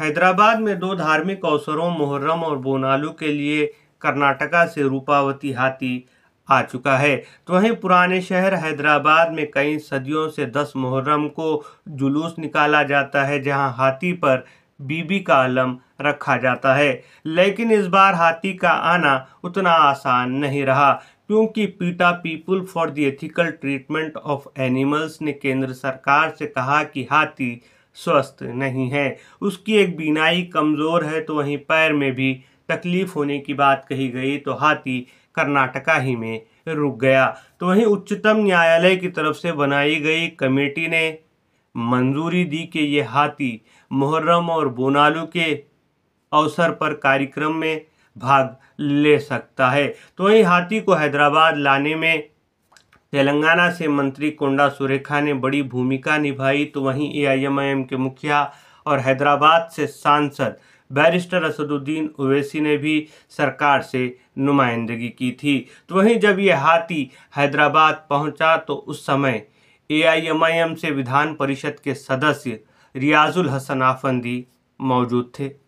हैदराबाद में दो धार्मिक अवसरों मुहर्रम और बोनालू के लिए कर्नाटका से रूपावती हाथी आ चुका है तो वहीं पुराने शहर हैदराबाद में कई सदियों से दस मुहर्रम को जुलूस निकाला जाता है जहां हाथी पर बीबी का आलम रखा जाता है लेकिन इस बार हाथी का आना उतना आसान नहीं रहा क्योंकि PETA people for the ethical treatment of animals ने केंद्र सरकार से कहा कि हाथी स्वस्थ नहीं है उसकी एक बीनाई कमज़ोर है तो वहीं पैर में भी तकलीफ होने की बात कही गई तो हाथी कर्नाटका ही में रुक गया तो वहीं उच्चतम न्यायालय की तरफ से बनाई गई कमेटी ने मंजूरी दी कि ये हाथी मुहर्रम और बोनालू के अवसर पर कार्यक्रम में भाग ले सकता है तो वहीं हाथी को हैदराबाद लाने में तेलंगाना से मंत्री कोंडा सुरेखा ने बड़ी भूमिका निभाई तो वहीं एआईएमआईएम के मुखिया और हैदराबाद से सांसद बैरिस्टर असदुद्दीन ओवैसी ने भी सरकार से नुमाइंदगी की थी तो वहीं जब ये हाथी हैदराबाद पहुंचा तो उस समय एआईएमआईएम से विधान परिषद के सदस्य रियाजुल हसन आफंदी मौजूद थे